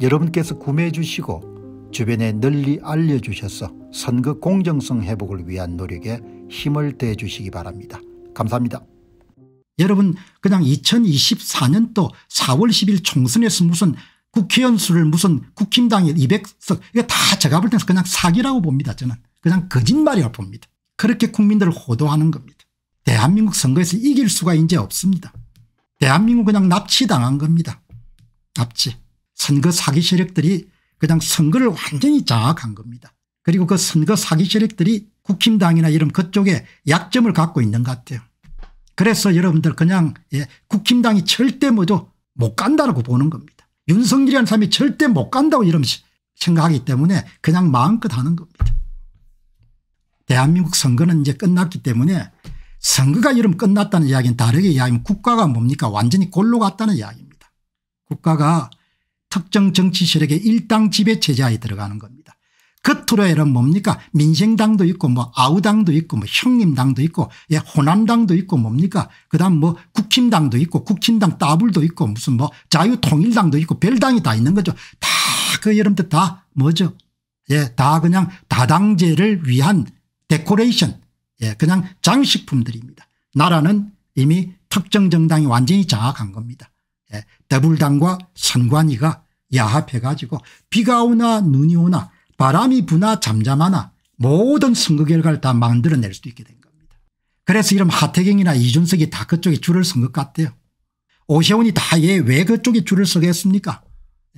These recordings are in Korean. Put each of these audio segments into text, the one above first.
여러분께서 구매해 주시고 주변에 널리 알려주셔서 선거 공정성 회복을 위한 노력에 힘을 대 주시기 바랍니다. 감사합니다. 여러분 그냥 2024년도 4월 10일 총선에서 무슨 국회의원 수를 무슨 국힘당의 200석 이거 다 제가 볼 때는 그냥 사기라고 봅니다. 저는 그냥 거짓말이라고 봅니다. 그렇게 국민들을 호도하는 겁니다. 대한민국 선거에서 이길 수가 이제 없습니다. 대한민국 그냥 납치당한 겁니다. 납치. 선거 사기 세력들이 그냥 선거를 완전히 장악한 겁니다. 그리고 그 선거 사기 세력들이 국힘당이나 이런 그쪽에 약점을 갖고 있는 것 같아요. 그래서 여러분들 그냥 예, 국힘당이 절대 뭐죠 못 간다라고 보는 겁니다. 윤석열이라는 사람이 절대 못 간다고 이런 생각하기 때문에 그냥 마음껏 하는 겁니다. 대한민국 선거는 이제 끝났기 때문에 선거가 이름 끝났다는 이야기는 다르게 이야기하면 국가가 뭡니까 완전히 골로 갔다는 이야기입니다. 국가가 특정 정치 세력의 일당 지배 체제하에 들어가는 겁니다. 겉으로에는 그 뭡니까 민생당도 있고 뭐 아우당도 있고 뭐 형님당도 있고 예 호남당도 있고 뭡니까 그다음 뭐 국힘당도 있고 국힘당 따블도 있고 무슨 뭐 자유통일당도 있고 별당이 다 있는 거죠 다그 여러분들 다 뭐죠 예다 그냥 다당제를 위한 데코레이션 예 그냥 장식품들입니다 나라는 이미 특정 정당이 완전히 장악한 겁니다 예, 대불당과 선관위가 야합해 가지고 비가 오나 눈이 오나 바람이 부나 잠잠하나 모든 선거 결과를 다 만들어낼 수 있게 된 겁니다. 그래서 이런 하태경이나 이준석이 다 그쪽에 줄을 선 것 같아요. 오세훈이 다얘왜 그쪽에 줄을 서겠습니까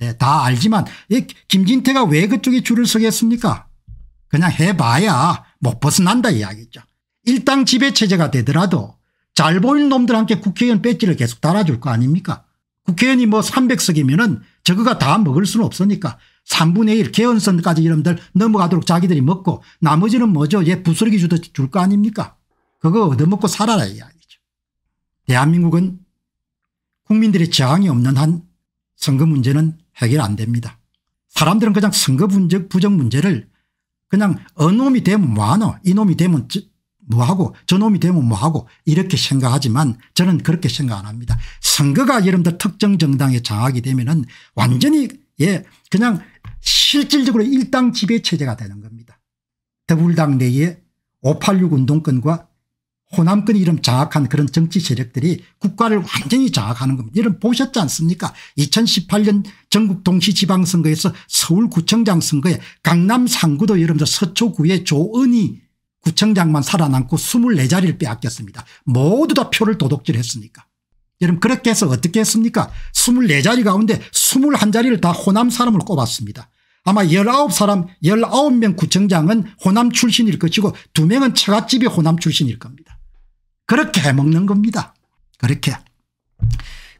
예, 다 알지만 예, 김진태가 왜 그쪽에 줄을 서겠습니까 그냥 해봐야 못 벗어난다 이야기죠. 일당 지배체제가 되더라도 잘 보이는 놈들한테 국회의원 배지를 계속 달아줄 거 아닙니까 국회의원이 뭐 300석이면은 저거가 다 먹을 수는 없으니까 3분의 1 개헌선까지 여러분들 넘어가도록 자기들이 먹고 나머지는 뭐죠 얘 부스러기 주듯 줄거 아닙니까 그거 얻어먹고 살아라 이 아니죠. 대한민국은 국민들의 저항이 없는 한 선거 문제는 해결 안 됩니다. 사람들은 그냥 선거 분적 부정 문제를 그냥 어놈이 되면 뭐하노 이놈이 되면 뭐하고 저놈이 되면 뭐하고 이렇게 생각하지만 저는 그렇게 생각 안 합니다. 선거가 여러분들 특정 정당에 장악이 되면 은 완전히 예 그냥 실질적으로 일당 지배체제가 되는 겁니다. 더불당 내에 586 운동권과 호남권 이름 장악한 그런 정치 세력들이 국가를 완전히 장악하는 겁니다. 여러분 보셨지 않습니까 2018년 전국 동시지방선거에서 서울구청장 선거에 강남 3구도 여러분들 서초구의 조은희 구청장만 살아남고 24자리를 빼앗겼습니다. 모두 다 표를 도둑질했으니까. 여러분 그렇게 해서 어떻게 했습니까 24자리 가운데 21자리를 다 호남 사람을 꼽았습니다. 아마 19사람 19명 구청장은 호남 출신일 것이고 2명은 처갓집이 호남 출신일 겁니다. 그렇게 해먹는 겁니다. 그렇게.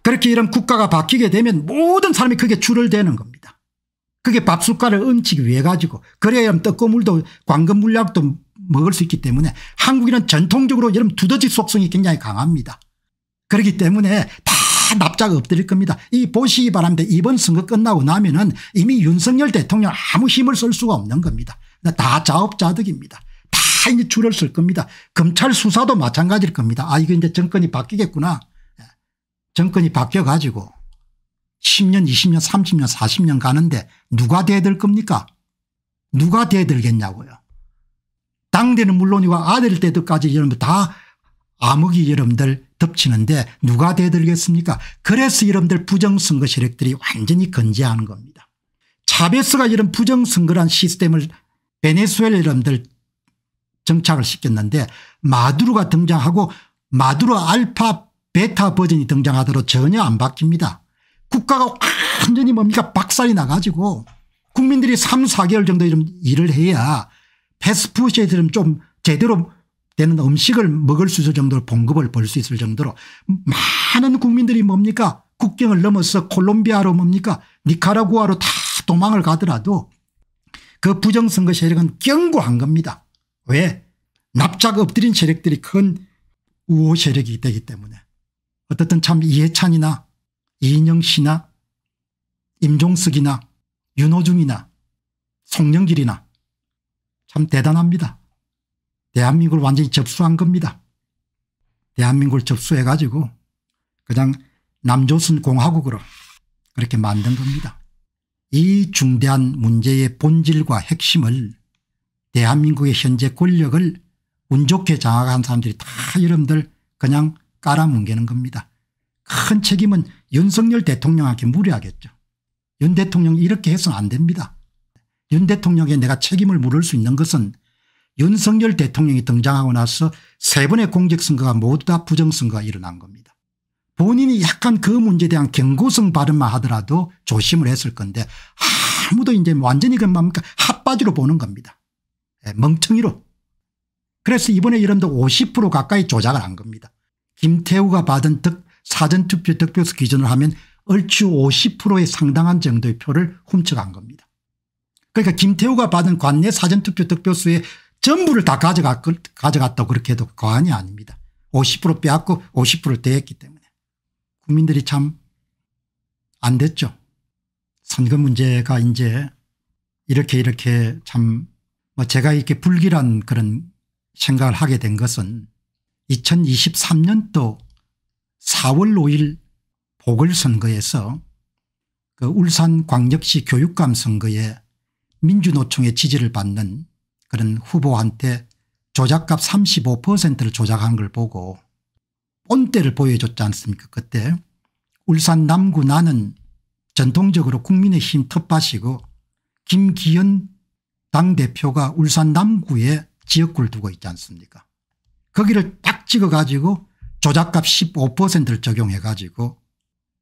그렇게 이런 국가가 바뀌게 되면 모든 사람이 그게 줄을 대는 겁니다. 그게 밥숟가락을 음치기 위해 가지고 그래야 떡고물도 광금 물약도 먹을 수 있기 때문에 한국인은 전통적으로 여러분 두더지 속성이 굉장히 강합니다. 그렇기 때문에 다 납작 엎드릴 겁니다. 이 보시기 바랍니다. 이번 선거 끝나고 나면은 이미 윤석열 대통령 아무 힘을 쓸 수가 없는 겁니다. 다 자업자득입니다. 다 이제 줄을 쓸 겁니다. 검찰 수사도 마찬가지일 겁니다. 아 이거 이제 정권이 바뀌겠구나. 예. 정권이 바뀌어가지고 10년 20년 30년 40년 가는데 누가 대들 겁니까 누가 대들겠냐고요. 양대는 물론이고 아들 때도까지 여러분 다 암흑이 여러분들 덮치는데 누가 대들겠습니까 그래서 여러분들 부정선거 세력들이 완전히 건재하는 겁니다. 차베스가 이런 부정선거란 시스템을 베네수엘 여러분들 정착을 시켰는데 마두로가 등장하고 마두로 알파 베타 버전이 등장하도록 전혀 안 바뀝니다. 국가가 완전히 뭡니까 박살이 나가지고 국민들이 3, 4개월 정도 일을 해야 패스푸드처럼좀 제대로 되는 음식을 먹을 수 있을 정도로 봉급을 벌 수 있을 정도로 많은 국민들이 뭡니까 국경을 넘어서 콜롬비아로 뭡니까 니카라구아로 다 도망을 가더라도 그 부정선거 세력은 경고한 겁니다. 왜 납작 엎드린 세력들이 큰 우호 세력이 되기 때문에 어떻든 참 이해찬이나 이인영 씨나 임종석이나 윤호중이나 송영길이나 참 대단합니다. 대한민국을 완전히 접수한 겁니다. 대한민국을 접수해가지고 그냥 남조선 공화국으로 그렇게 만든 겁니다. 이 중대한 문제의 본질과 핵심을 대한민국의 현재 권력을 운 좋게 장악한 사람들이 다 여러분들 그냥 깔아뭉개는 겁니다. 큰 책임은 윤석열 대통령한테 무리하겠죠. 윤 대통령이 이렇게 해서는 안 됩니다. 윤 대통령에 내가 책임을 물을 수 있는 것은 윤석열 대통령이 등장하고 나서 세 번의 공직선거가 모두 다 부정선거가 일어난 겁니다. 본인이 약간 그 문제에 대한 경고성 발언만 하더라도 조심을 했을 건데 아무도 이제 완전히 그 뭡니까 그 핫바지로 보는 겁니다. 예, 멍청이로. 그래서 이번에 이름도 50% 가까이 조작을 한 겁니다. 김태우가 받은 득, 사전투표 득표수 기준을 하면 얼추 50%의 상당한 정도의 표를 훔쳐간 겁니다. 그러니까 김태우가 받은 관내 사전투표 득표수의 전부를 다 가져갔, 가져갔다고 그렇게 해도 과언이 아닙니다. 50% 빼앗고 50%를 대했기 때문에. 국민들이 참 안 됐죠. 선거 문제가 이제 이렇게 이렇게 참 뭐 제가 이렇게 불길한 그런 생각을 하게 된 것은 2023년도 4월 5일 보궐선거에서 그 울산 광역시 교육감 선거에 민주노총의 지지를 받는 그런 후보한테 조작값 35%를 조작한 걸 보고 본때를 보여줬지 않습니까 그때 울산 남구 나는 전통적으로 국민의힘 텃밭이고 김기현 당대표가 울산 남구에 지역구를 두고 있지 않습니까 거기를 딱 찍어 가지고 조작값 15%를 적용해 가지고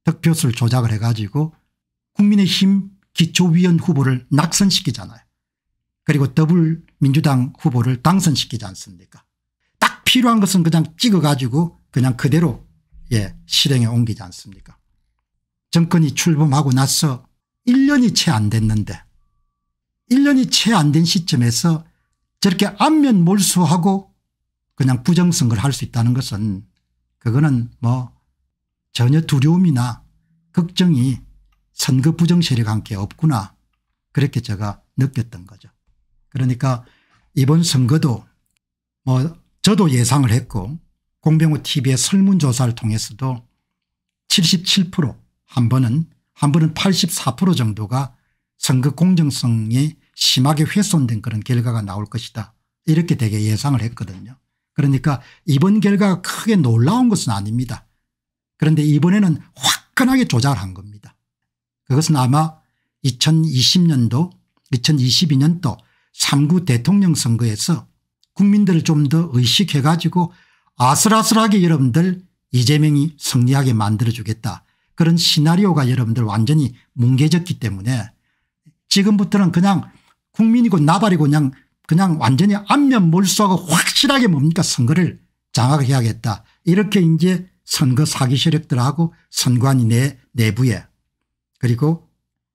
득표수를 조작을 해 가지고 국민의힘 기초위원 후보를 낙선시키잖아요. 그리고 더블 민주당 후보를 당선시키지 않습니까 딱 필요한 것은 그냥 찍어가지고 그냥 그대로 예 실행에 옮기지 않습니까 정권이 출범하고 나서 1년이 채 안 됐는데 1년이 채 안 된 시점에서 저렇게 안면 몰수하고 그냥 부정선거를 할 수 있다는 것은 그거는 뭐 전혀 두려움이나 걱정이 선거 부정 세력 함께 없구나 그렇게 제가 느꼈던 거죠. 그러니까 이번 선거도 뭐 저도 예상을 했고 공병호 tv의 설문조사를 통해서도 77%한 번은 한 번은 84% 정도가 선거 공정성이 심하게 훼손된 그런 결과가 나올 것이다 이렇게 되게 예상을 했거든요. 그러니까 이번 결과가 크게 놀라운 것은 아닙니다. 그런데 이번에는 화끈하게 조작을 한 겁니다. 그것은 아마 2020년도 2022년도 3구 대통령 선거에서 국민들을 좀 더 의식해 가지고 아슬아슬하게 여러분들 이재명이 승리하게 만들어주겠다. 그런 시나리오가 여러분들 완전히 뭉개졌기 때문에 지금부터는 그냥 국민이고 나발이고 그냥 그냥 완전히 안면 몰수하고 확실하게 뭡니까 선거를 장악해야겠다. 이렇게 이제 선거 사기 세력들하고 선관위 내, 내부에 그리고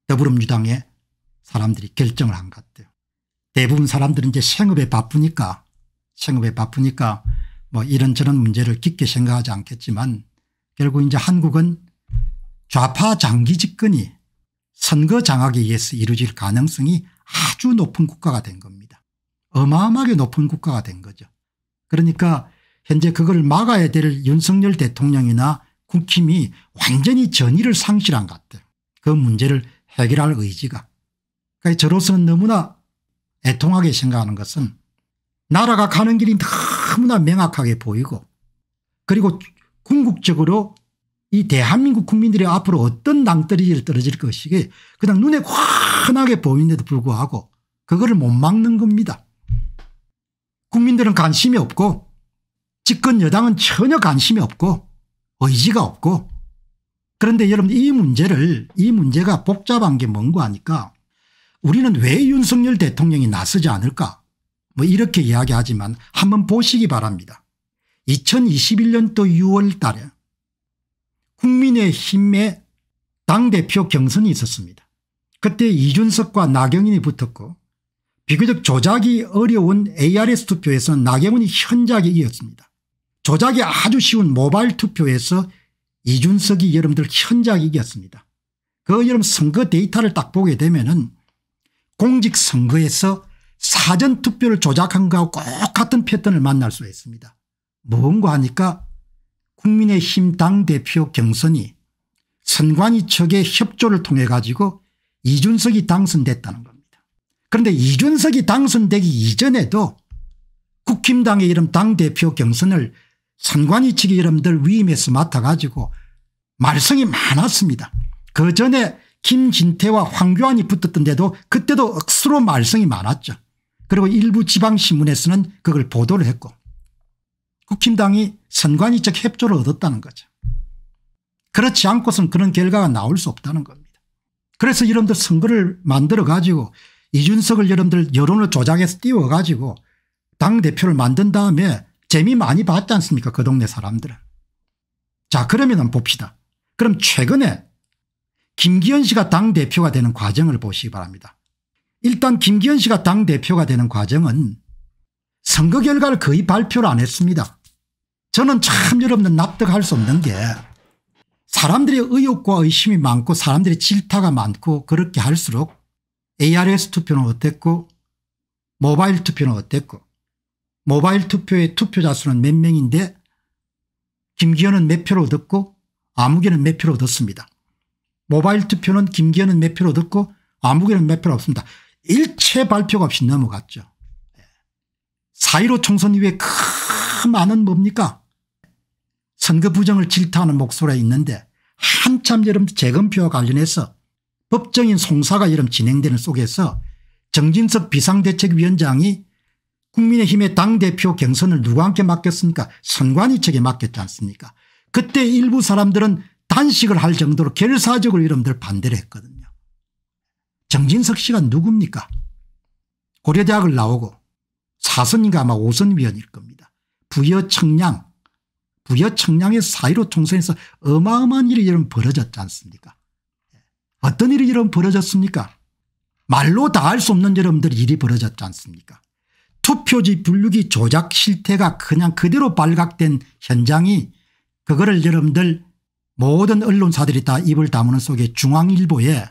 더불어민주당의 사람들이 결정을 한 것 같아요. 대부분 사람들은 이제 생업에 바쁘니까 생업에 바쁘니까 뭐 이런저런 문제를 깊게 생각하지 않겠지만 결국 이제 한국은 좌파 장기 집권이 선거 장악에 의해서 이루어질 가능성이 아주 높은 국가가 된 겁니다. 어마어마하게 높은 국가가 된 거죠. 그러니까 현재 그걸 막아야 될 윤석열 대통령이나 국힘이 완전히 전의를 상실한 것 같아요. 그 문제를 해결할 의지가 그러니까 저로서는 너무나 애통하게 생각하는 것은 나라가 가는 길이 너무나 명확하게 보이고 그리고 궁극적으로 이 대한민국 국민들이 앞으로 어떤 낭떠러지를 떨어질 것이게 그냥 눈에 환하게 보이는데도 불구하고 그거를 못 막는 겁니다. 국민들은 관심이 없고 집권 여당은 전혀 관심이 없고 의지가 없고 그런데 여러분 이 문제를 이 문제가 복잡한 게 뭔고 하니까 우리는 왜 윤석열 대통령이 나서지 않을까 뭐 이렇게 이야기하지만 한번 보시기 바랍니다. 2021년도 6월 달에 국민의힘의 당대표 경선이 있었습니다. 그때 이준석과 나경인이 붙었고 비교적 조작이 어려운 ARS 투표에서 나경원이 현작에 이었습니다. 조작이 아주 쉬운 모바일 투표에서 이준석이 여러분들 현장이었습니다. 그 여러분 선거 데이터를 딱 보게 되면은 공직선거에서 사전투표를 조작한 거하고 꼭 같은 패턴을 만날 수 있습니다. 뭔가 하니까 국민의힘 당대표 경선이 선관위 측의 협조를 통해 가지고 이준석이 당선됐다는 겁니다. 그런데 이준석이 당선되기 이전에도 국힘당의 이름 당대표 경선을 선관위 측이 여러분들 위임해서 맡아가지고 말썽이 많았습니다. 그 전에 김진태와 황교안이 붙었던 데도 그때도 억수로 말썽이 많았죠. 그리고 일부 지방신문에서는 그걸 보도를 했고 국힘당이 선관위 측 협조를 얻었다는 거죠. 그렇지 않고선 그런 결과가 나올 수 없다는 겁니다. 그래서 여러분들 선거를 만들어 가지고 이준석을 여러분들 여론을 조작해서 띄워 가지고 당대표를 만든 다음에 재미 많이 봤지 않습니까 그 동네 사람들은. 자 그러면 봅시다. 그럼 최근에 김기현 씨가 당대표가 되는 과정을 보시기 바랍니다. 일단 김기현 씨가 당대표가 되는 과정은 선거 결과를 거의 발표를 안 했습니다. 저는 참 여러분들 납득할 수 없는 게 사람들의 의혹과 의심이 많고 사람들의 질타가 많고 그렇게 할수록 ARS 투표는 어땠고 모바일 투표는 어땠고 모바일 투표의 투표자 수는 몇 명인데 김기현은 몇 표를 얻었고 아무개는 몇 표를 얻었습니다. 모바일 투표는 김기현은 몇 표를 얻었고 아무개는 몇 표를 얻습니다. 일체 발표가 없이 넘어갔죠. 4.15 총선 이후에 큰 많은 뭡니까 선거 부정을 질타하는 목소리가 있는데 한참 여름 재검표와 관련해서 법정인 송사가 여름 진행되는 속에서 정진석 비상대책위원장이 국민의힘의 당대표 경선을 누구한테 맡겼습니까 선관위 측에 맡겼지 않습니까 그때 일부 사람들은 단식을 할 정도로 결사적으로 이름들 반대를 했거든요. 정진석 씨가 누굽니까 고려대학을 나오고 사선인가 아마 오선 위원일 겁니다. 부여 청량 부여 청량의 사이로 총선에서 어마어마한 일이 이런 벌어졌지 않습니까 어떤 일이 이런 벌어졌습니까 말로 다 할 수 없는 여러분들 일이 벌어졌지 않습니까 투표지 분류기 조작 실태가 그냥 그대로 발각된 현장이 그거를 여러분들 모든 언론사들이 다 입을 다무는 속에 중앙일보에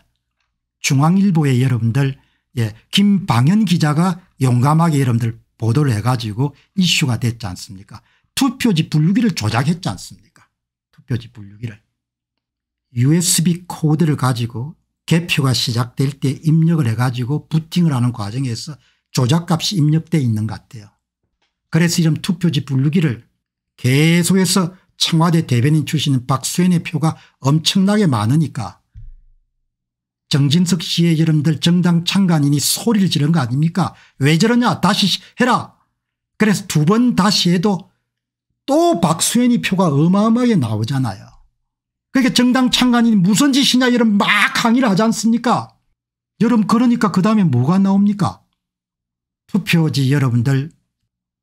중앙일보에 여러분들 예, 김방현 기자가 용감하게 여러분들 보도를 해가지고 이슈가 됐지 않습니까 투표지 분류기를 조작했지 않습니까 투표지 분류기를 usb 코드를 가지고 개표가 시작될 때 입력을 해가지고 부팅을 하는 과정에서 조작값이 입력되어 있는 것 같아요. 그래서 이런 투표지 부르기를 계속해서 청와대 대변인 출신 박수현의 표가 엄청나게 많으니까 정진석 씨의 여러분들 정당 창간인이 소리를 지른 거 아닙니까 왜 저러냐 다시 해라 그래서 두 번 다시 해도 또 박수현이 표가 어마어마하게 나오잖아요 그러니까 정당 창간인이 무슨 짓이냐 이런 막 항의를 하지 않습니까 여러분 그러니까 그 다음에 뭐가 나옵니까 투표지 여러분들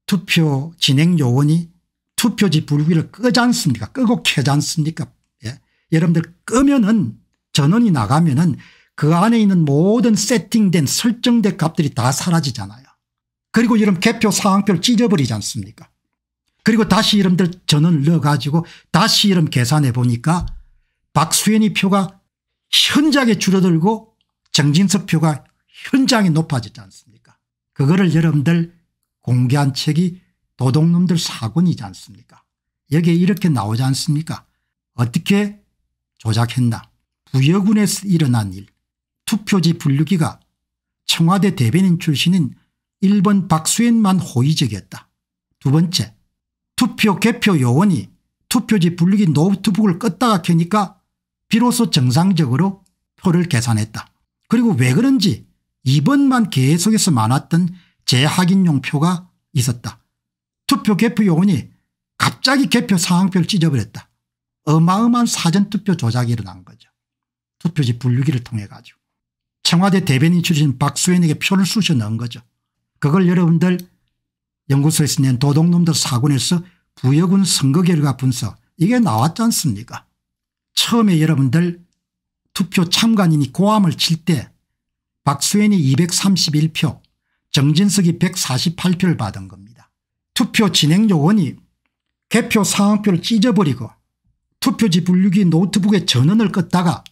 투표 진행 요원이 투표지 불기를 끄지 않습니까 끄고 켜지 않습니까 예. 여러분들 끄면은 전원이 나가면은 그 안에 있는 모든 세팅된 설정된 값들이 다 사라지잖아요 그리고 이런 개표 상황표를 찢어버리지 않습니까 그리고 다시 이름들 전원을 넣어가지고 다시 이름 계산해 보니까 박수현이 표가 현장에 줄어들고 정진석 표가 현장에 높아지지 않습니까 그거를 여러분들 공개한 책이 도둑놈들 사건이지 않습니까 여기에 이렇게 나오지 않습니까 어떻게 조작했나 부여군에서 일어난 일 투표지 분류기가 청와대 대변인 출신인 1번 박수현만 호의적이었다. 두 번째 투표 개표 요원이 투표지 분류기 노트북을 껐다가 켜니까 비로소 정상적으로 표를 계산했다. 그리고 왜 그런지 2번만 계속해서 많았던 재확인용 표가 있었다. 투표 개표 요원이 갑자기 개표 상황표를 찢어버렸다. 어마어마한 사전투표 조작이 일어난 거죠. 투표지 분류기를 통해 가지고. 청와대 대변인 출신 박수현에게 표를 쑤셔 넣은 거죠. 그걸 여러분들 연구소에서 낸 도둑놈들 사군에서 부여군 선거 결과 분석 이게 나왔지 않습니까 처음에 여러분들 투표 참관인이 고함을 칠때 박수현이 231표 정진석이 148표를 받은 겁니다. 투표 진행 요원이 개표 상황표를 찢어버리고 투표지 분류기 노트북에 전원을 껐다가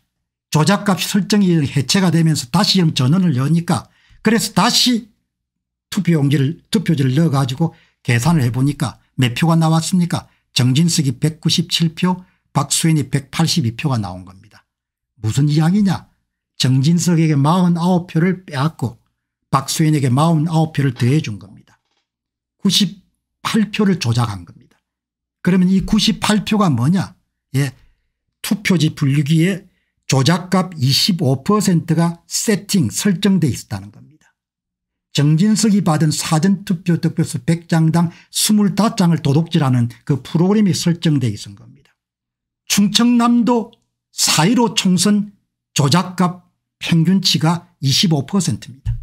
조작값 설정이 해체가 되면서 다시 전원을 여니까 그래서 다시 투표용지를 투표지를 넣어가지고 계산을 해보니까 몇 표가 나왔습니까 정진석이 197표 박수현이 182표가 나온 겁니다. 무슨 이야기냐 정진석에게 49표를 빼앗고 박수현에게 49표를 더해 준 겁니다. 98표를 조작한 겁니다. 그러면 이 98표가 뭐냐 예, 투표지 분류기에 조작값 25%가 세팅 설정되어 있었다는 겁니다. 정진석이 받은 사전투표 득표수 100장당 25장을 도둑질하는 그 프로그램이 설정되어 있은 겁니다. 충청남도 4.15 총선 조작값 평균치가 25%입니다.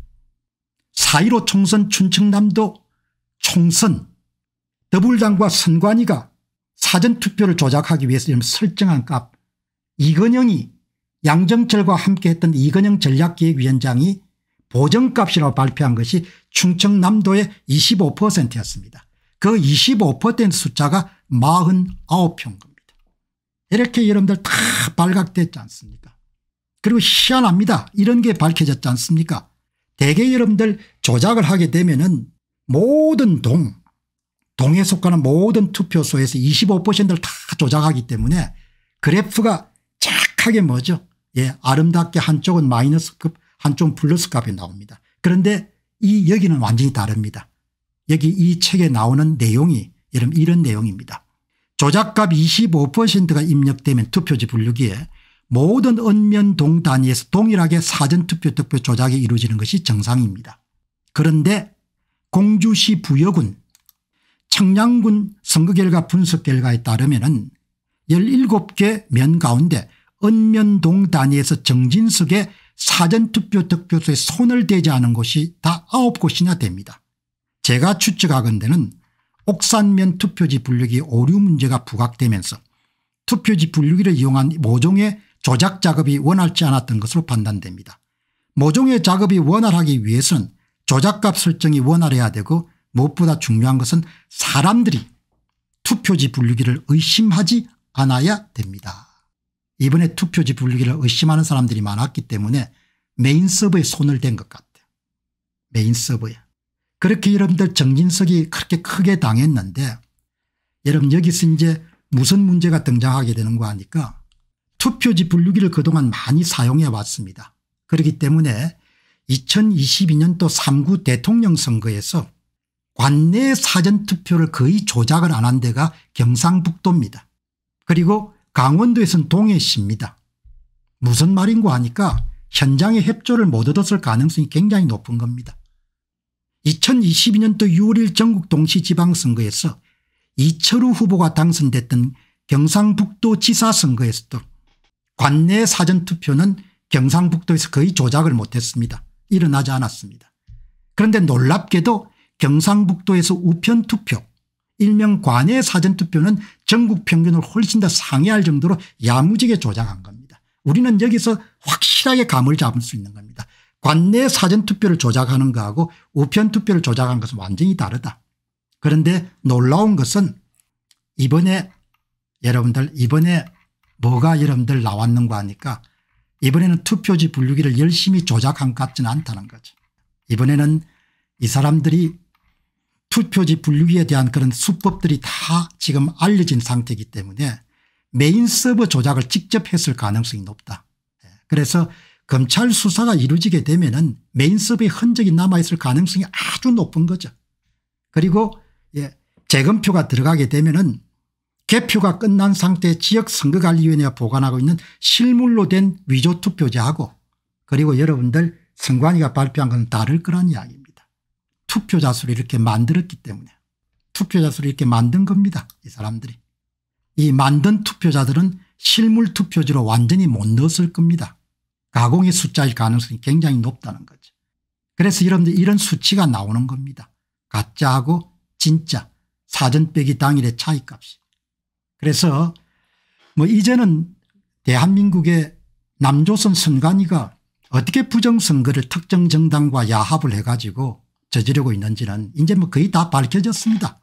4.15 총선 춘청남도 총선 더불당과 선관위가 사전투표를 조작하기 위해서 설정한 값 이건영이 양정철과 함께했던 이건영 전략기획위원장이 보정값이라고 발표한 것이 충청남도의 25%였습니다. 그 25% 숫자가 49표인 겁니다. 이렇게 여러분들 다 발각됐지 않습니까 그리고 희한합니다. 이런 게 밝혀졌지 않습니까 대개 여러분들 조작을 하게 되면 은 모든 동 동에 속하는 모든 투표소에서 25%를 다 조작하기 때문에 그래프가 착하게 뭐죠 예 아름답게 한쪽은 마이너스급 한쪽은 플러스값이 나옵니다. 그런데 이 여기는 완전히 다릅니다. 여기 이 책에 나오는 내용이 여러분 이런 내용입니다. 조작값 25%가 입력되면 투표지 분류기에 모든 언면동 단위에서 동일하게 사전투표 투표 조작이 이루어지는 것이 정상입니다. 그런데 공주시 부여군 청량군 선거 결과 분석 결과에 따르면 17개 면 가운데 언면동 단위에서 정진석의 사전투표 득표소에 손을 대지 않은 곳이 다 9곳이나 됩니다. 제가 추측하건대는 옥산면 투표지 분류기 오류 문제가 부각되면서 투표지 분류기를 이용한 모종의 조작 작업이 원활치 않았던 것으로 판단됩니다. 모종의 작업이 원활하기 위해서는 조작값 설정이 원활해야 되고 무엇보다 중요한 것은 사람들이 투표지 분류기를 의심하지 않아야 됩니다. 이번에 투표지 분류기를 의심하는 사람들이 많았기 때문에 메인 서버에 손을 댄 것 같아요. 메인 서버에. 그렇게 여러분들 정진석이 그렇게 크게 당했는데 여러분 여기서 이제 무슨 문제가 등장하게 되는 거 아니까 투표지 분류기를 그동안 많이 사용해 왔습니다. 그렇기 때문에 2022년도 3구 대통령 선거에서 관내 사전투표를 거의 조작을 안 한 데가 경상북도입니다. 그리고 강원도에선 동해시입니다. 무슨 말인고 하니까 현장의 협조를 못 얻었을 가능성이 굉장히 높은 겁니다. 2022년도 6월 1일 전국 동시지방선거에서 이철우 후보가 당선됐던 경상북도 지사선거에서도 관내 사전투표는 경상북도에서 거의 조작을 못했습니다. 일어나지 않았습니다. 그런데 놀랍게도 경상북도에서 우편투표 일명 관내 사전투표는 전국 평균을 훨씬 더 상회할 정도로 야무지게 조작한 겁니다. 우리는 여기서 확실하게 감을 잡을 수 있는 겁니다. 관내 사전투표를 조작하는 것하고 우편투표를 조작한 것은 완전히 다르다. 그런데 놀라운 것은 이번에 여러분들 이번에 뭐가 여러분들 나왔는가 하니까 이번에는 투표지 분류기를 열심히 조작한 것 같지는 않다는 거죠. 이번에는 이 사람들이 투표지 분류기에 대한 그런 수법들이 다 지금 알려진 상태이기 때문에 메인 서버 조작을 직접 했을 가능성이 높다. 예, 그래서 검찰 수사가 이루어지게 되면 메인 서버의 흔적이 남아있을 가능성이 아주 높은 거죠. 그리고 예, 재검표가 들어가게 되면 개표가 끝난 상태 지역선거관리위원회가 보관하고 있는 실물로 된 위조 투표지하고 그리고 여러분들 선관위가 발표한 건 다를 거란 이야기입니다. 투표자 수를 이렇게 만들었기 때문에 투표자 수를 이렇게 만든 겁니다. 이 사람들이. 이 만든 투표자들은 실물 투표지로 완전히 못 넣었을 겁니다. 가공의 숫자일 가능성이 굉장히 높다는 거죠. 그래서 여러분들 이런 수치가 나오는 겁니다. 가짜하고 진짜 사전 빼기 당일의 차이값이. 그래서 뭐 이제는 대한민국의 남조선 선관위가 어떻게 부정선거를 특정 정당과 야합을 해가지고 저지르고 있는지는 이제 뭐 거의 다 밝혀졌습니다.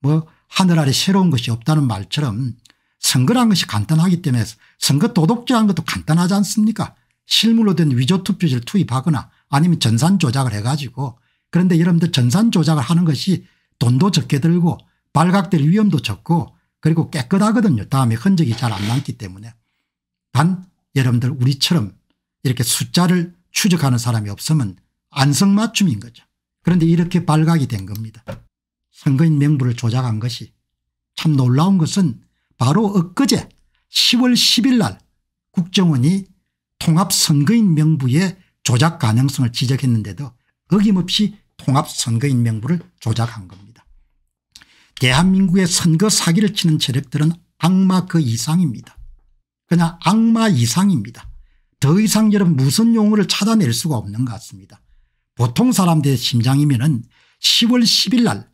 뭐 하늘 아래 새로운 것이 없다는 말처럼 선거란 것이 간단하기 때문에 선거 도덕질한 것도 간단하지 않습니까 실물로 된 위조 투표지를 투입하거나 아니면 전산 조작을 해가지고 그런데 여러분들 전산 조작을 하는 것이 돈도 적게 들고 발각될 위험도 적고 그리고 깨끗하거든요. 다음에 흔적이 잘 안 남기 때문에. 단 여러분들 우리처럼 이렇게 숫자를 추적하는 사람이 없으면 안성맞춤인 거죠. 그런데 이렇게 발각이 된 겁니다. 선거인 명부를 조작한 것이 참 놀라운 것은 바로 엊그제 10월 10일 날 국정원이 통합선거인 명부의 조작 가능성을 지적했는데도 어김없이 통합선거인 명부를 조작한 겁니다. 대한민국의 선거 사기를 치는 세력들은 악마 그 이상입니다. 그냥 악마 이상입니다. 더 이상 여러분 무슨 용어를 찾아낼 수가 없는 것 같습니다. 보통 사람들의 심장이면 은 10월 10일 날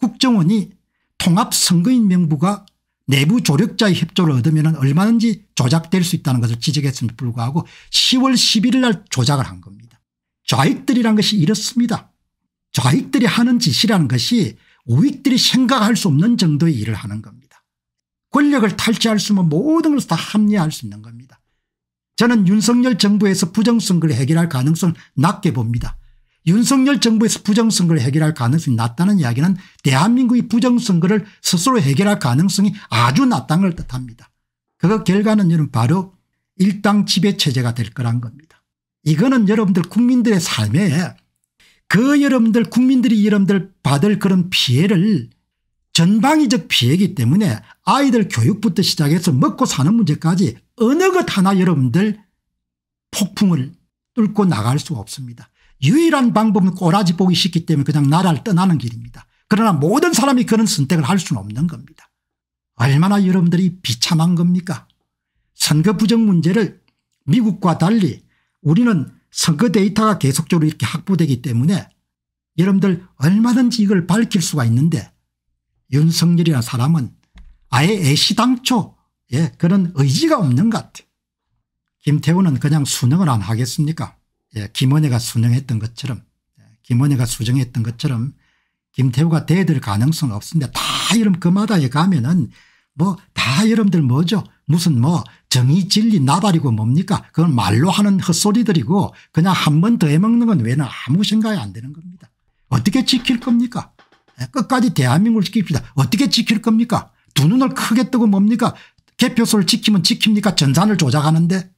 국정원이 통합선거인명부가 내부 조력자의 협조를 얻으면 얼마든지 조작될 수 있다는 것을 지적했음에도 불구하고 10월 11일 날 조작을 한 겁니다. 좌익들이란 것이 이렇습니다. 좌익들이 하는 짓이라는 것이 우익들이 생각할 수 없는 정도의 일을 하는 겁니다. 권력을 탈취할 수 있는 모든 것을 다 합리화할 수 있는 겁니다. 저는 윤석열 정부에서 부정선거를 해결할 가능성을 낮게 봅니다. 윤석열 정부에서 부정선거를 해결할 가능성이 낮다는 이야기는 대한민국이 부정선거를 스스로 해결할 가능성이 아주 낮다는 걸 뜻합니다. 그 결과는 여러분 바로 일당 지배체제가 될 거란 겁니다. 이거는 여러분들 국민들의 삶에 그 여러분들 국민들이 여러분들 받을 그런 피해를 전방위적 피해이기 때문에 아이들 교육부터 시작해서 먹고 사는 문제까지 어느 것 하나 여러분들 폭풍을 뚫고 나갈 수가 없습니다. 유일한 방법은 꼬라지 보기 쉽기 때문에 그냥 나라를 떠나는 길입니다. 그러나 모든 사람이 그런 선택을 할 수는 없는 겁니다. 얼마나 여러분들이 비참한 겁니까? 선거 부정 문제를 미국과 달리 우리는 선거 그 데이터가 계속적으로 이렇게 확보되기 때문에 여러분들 얼마든지 이걸 밝힐 수가 있는데 윤석열이라는 사람은 아예 애시당초 예, 그런 의지가 없는 것 같아요. 김태우는 그냥 수능을 안 하겠습니까 예, 김원혜가 수능했던 것처럼 예, 김원혜가 수정했던 것처럼 김태우가 대들 가능성은 없습니다. 다 이름 그마다에 가면은 뭐 다 여러분들 뭐죠 무슨 뭐 정의 진리 나발이고 뭡니까 그건 말로 하는 헛소리들이고 그냥 한 번 더 해먹는 건 외에는 아무 생각이 안 되는 겁니다. 어떻게 지킬 겁니까 예, 끝까지 대한민국을 지킵시다. 어떻게 지킬 겁니까 두 눈을 크게 뜨고 뭡니까 개표소를 지키면 지킵니까 전산을 조작하는데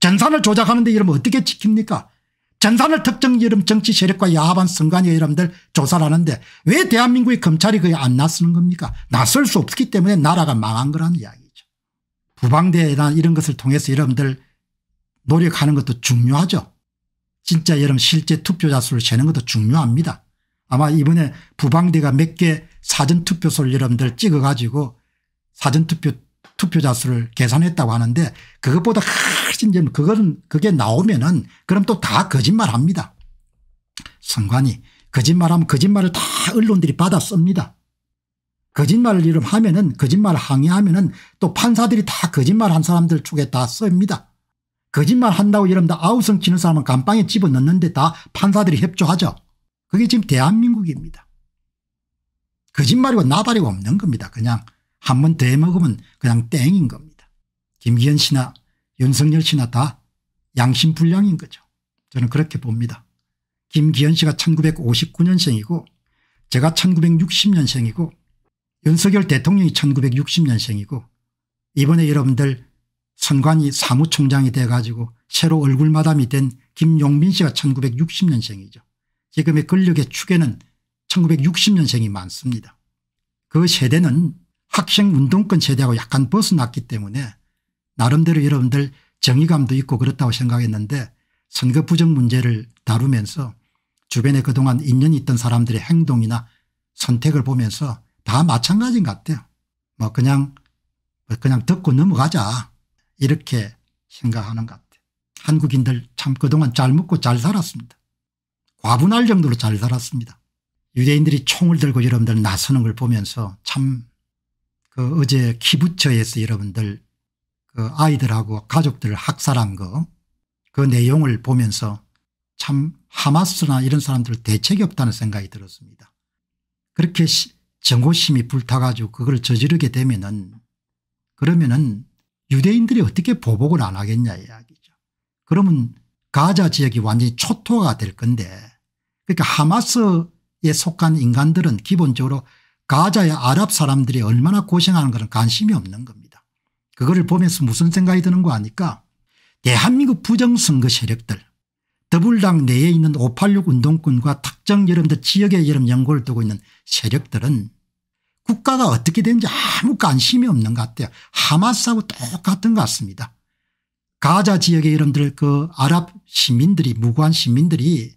전산을 조작하는데 이러면 어떻게 지킵니까 전산을 특정 이름 정치 세력과 야합한 선관위 여러분들 조사를 하는데 왜 대한민국의 검찰이 그에 안 나서는 겁니까 나설 수 없기 때문에 나라가 망한 거라는 이야기 부방대나 이런 것을 통해서 여러분들 노력하는 것도 중요하죠. 진짜 여러분 실제 투표자 수를 재는 것도 중요합니다. 아마 이번에 부방대가 몇 개 사전투표소를 여러분들 찍어가지고 사전투표 투표자 수를 계산했다고 하는데 그것보다 훨씬 좀 그거는 그게 나오면은 그럼 또 다 거짓말합니다. 선관이 거짓말하면 거짓말을 다 언론들이 받아 씁니다. 거짓말을 이름 하면은 거짓말 항의하면은 또 판사들이 다 거짓말한 사람들 쪽에 다 씁니다. 거짓말 한다고 여러면다 아우성 치는 사람은 감방에 집어넣는데 다 판사들이 협조하죠. 그게 지금 대한민국입니다. 거짓말이고 나발이고 없는 겁니다. 그냥 한 번더먹으면 그냥 땡인 겁니다. 김기현 씨나 윤석열 씨나 다 양심불량인 거죠. 저는 그렇게 봅니다. 김기현 씨가 1959년생이고 제가 1960년생이고 윤석열 대통령이 1960년생이고 이번에 여러분들 선관위 사무총장이 돼가지고 새로 얼굴마담이 된 김용민 씨가 1960년생이죠. 지금의 권력의 축에는 1960년생이 많습니다. 그 세대는 학생운동권 세대하고 약간 벗어났기 때문에 나름대로 여러분들 정의감도 있고 그렇다고 생각했는데 선거 부정 문제를 다루면서 주변에 그동안 인연이 있던 사람들의 행동이나 선택을 보면서 다 마찬가지인 것 같아요. 뭐 그냥 그냥 듣고 넘어가자 이렇게 생각하는 것 같아요. 한국인들 참 그동안 잘 먹고 잘 살았습니다. 과분할 정도로 잘 살았습니다. 유대인들이 총을 들고 여러분들 나서는 걸 보면서 참 그 어제 키부처에서 여러분들 그 아이들하고 가족들을 학살한 거 그 내용을 보면서 참 하마스나 이런 사람들 대책이 없다는 생각이 들었습니다. 그렇게 정고심이 불타가지고 그걸 저지르게 되면은 그러면은 유대인들이 어떻게 보복을 안 하겠냐 이야기죠. 그러면 가자 지역이 완전히 초토가 될 건데 그러니까 하마스에 속한 인간들은 기본적으로 가자의 아랍 사람들이 얼마나 고생하는 것 관심이 없는 겁니다. 그거를 보면서 무슨 생각이 드는 거 아니까 대한민국 부정선거 세력들 더불당 내에 있는 586 운동권과 특정 여러분들 지역의 여름 연고를 두고 있는 세력들은 국가가 어떻게 되는지 아무 관심이 없는 것 같아요. 하마스하고 똑같은 것 같습니다. 가자 지역의 여러분들 그 아랍 시민들이 무고한 시민들이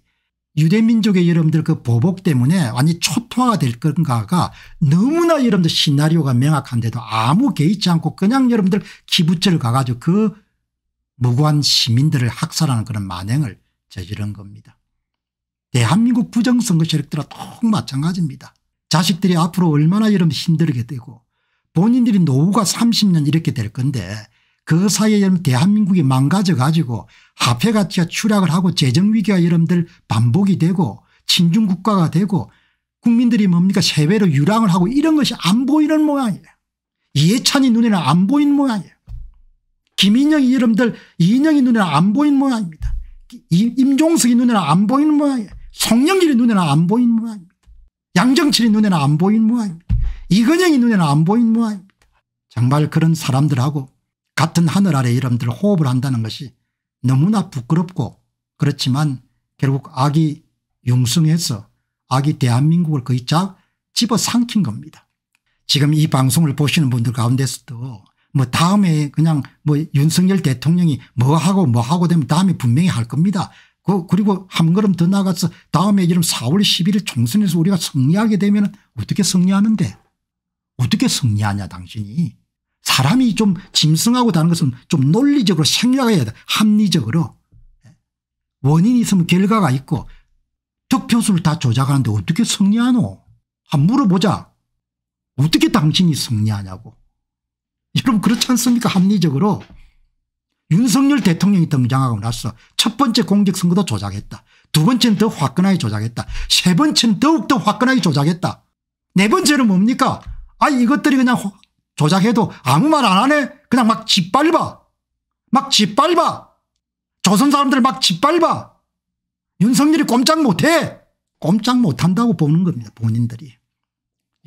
유대민족의 여러분들 그 보복 때문에 완전 히 초토화가 될 건가가 너무나 여러분들 시나리오가 명확한데도 아무 개의치 않고 그냥 여러분들 기부처를 가가지고 그 무고한 시민들을 학살하는 그런 만행을 저지른 겁니다. 대한민국 부정선거 세력들과 똑 마찬가지입니다. 자식들이 앞으로 얼마나 이러면 힘들게 되고 본인들이 노후가 30년 이렇게 될 건데 그 사이에 여러분 대한민국이 망가져 가지고 화폐가치가 추락을 하고 재정위기가 여러분들 반복이 되고 친중국가가 되고 국민들이 뭡니까 세배로 유랑을 하고 이런 것이 안 보이는 모양이에요. 이해찬이 눈에는 안 보인 모양이에요. 김인영이 여러분들 이인영이 눈에는 안 보인 모양입니다. 임종석이 눈에는 안 보이는 모양입니다. 송영길이 눈에는 안 보이는 모양입니다. 양정철이 눈에는 안 보이는 모양입니다. 이건영이 눈에는 안 보이는 모양입니다. 정말 그런 사람들하고 같은 하늘 아래 이름들 호흡을 한다는 것이 너무나 부끄럽고 그렇지만 결국 악이 융성해서 악이 대한민국을 거의 쫙 집어삼킨 겁니다. 지금 이 방송을 보시는 분들 가운데서도 뭐 다음에 그냥 뭐 윤석열 대통령이 뭐하고 뭐하고 되면 다음에 분명히 할 겁니다. 그 그리고 한 걸음 더 나가서 다음에 이런 4월 11일 총선에서 우리가 승리하게 되면 어떻게 승리하는데 어떻게 승리하냐 당신이 사람이 좀 짐승하고 다른 것은 좀 논리적으로 생각해야 돼 합리적으로 원인이 있으면 결과가 있고 득표수를 다 조작하는데 어떻게 승리하노 한번 물어보자 어떻게 당신이 승리하냐고 여러분 그렇지 않습니까 합리적으로 윤석열 대통령이 등장하고 나서 첫 번째 공직선거도 조작했다. 두 번째는 더 화끈하게 조작했다. 세 번째는 더욱더 화끈하게 조작했다. 네 번째는 뭡니까 아 이것들이 그냥 조작해도 아무 말 안 하네 그냥 막 짓밟아 막 짓밟아 조선 사람들 막 짓밟아 윤석열이 꼼짝 못해 꼼짝 못한다고 보는 겁니다 본인들이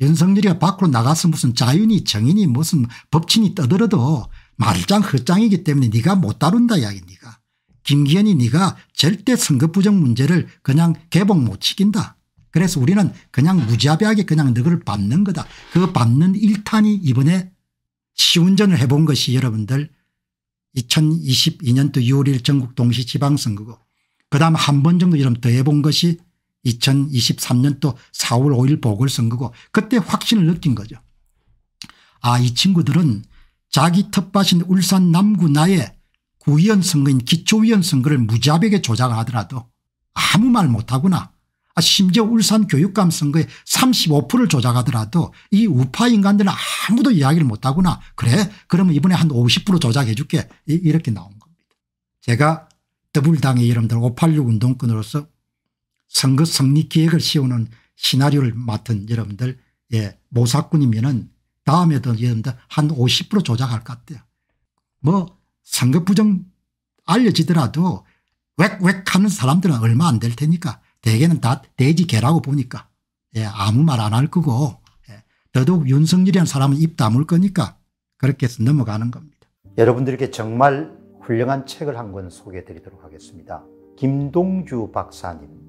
윤석열이가 밖으로 나가서 무슨 자유니정의니 무슨 법친이 떠들어도 말장헛장이기 때문에 네가 못 다룬다 이야기 네가. 김기현이 네가 절대 선거 부정 문제를 그냥 개봉 못 시킨다. 그래서 우리는 그냥 무자비하게 그냥 너를 밟는 거다. 그 밟는 일탄이 이번에 시운전을 해본 것이 여러분들 2022년도 6월 1일 전국 동시 지방선거고 그다음 한 번 정도 이름 더 해본 것이 2023년도 4월 5일 보궐선거고 그때 확신을 느낀 거죠. 아 이 친구들은 자기 텃밭인 울산 남구 나의 구의원 선거인 기초위원 선거를 무자백에 조작하더라도 아무 말 못하구나. 아, 심지어 울산 교육감 선거에 35%를 조작하더라도 이 우파 인간들은 아무도 이야기를 못하구나. 그래 그러면 이번에 한 50% 조작해 줄게 이렇게 나온 겁니다. 제가 더불당의 이름들 586 운동권으로서 선거 승리 기획을 씌우는 시나리오를 맡은 여러분들 예, 모사꾼이면은 다음에도 여러분들 한 50% 조작할 것 같아요. 뭐 선거 부정 알려지더라도 웩웩 하는 사람들은 얼마 안 될 테니까 대개는 다 돼지 개라고 보니까 예, 아무 말 안 할 거고 예, 더더욱 윤석열이라는 사람은 입 다물 거니까 그렇게 해서 넘어가는 겁니다. 여러분들께 정말 훌륭한 책을 한 권 소개해 드리도록 하겠습니다. 김동주 박사님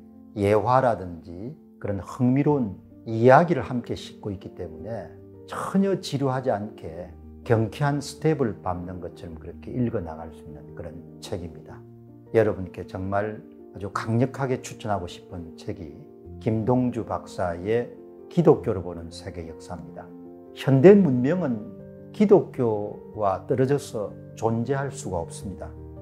예화라든지 그런 흥미로운 이야기를 함께 싣고 있기 때문에 전혀 지루하지 않게 경쾌한 스텝을 밟는 것처럼 그렇게 읽어 나갈 수 있는 그런 책입니다. 여러분께 정말 아주 강력하게 추천하고 싶은 책이 김동주 박사의 기독교를 보는 세계 역사입니다. 현대 문명은 기독교와 떨어져서 존재할 수가 없습니다.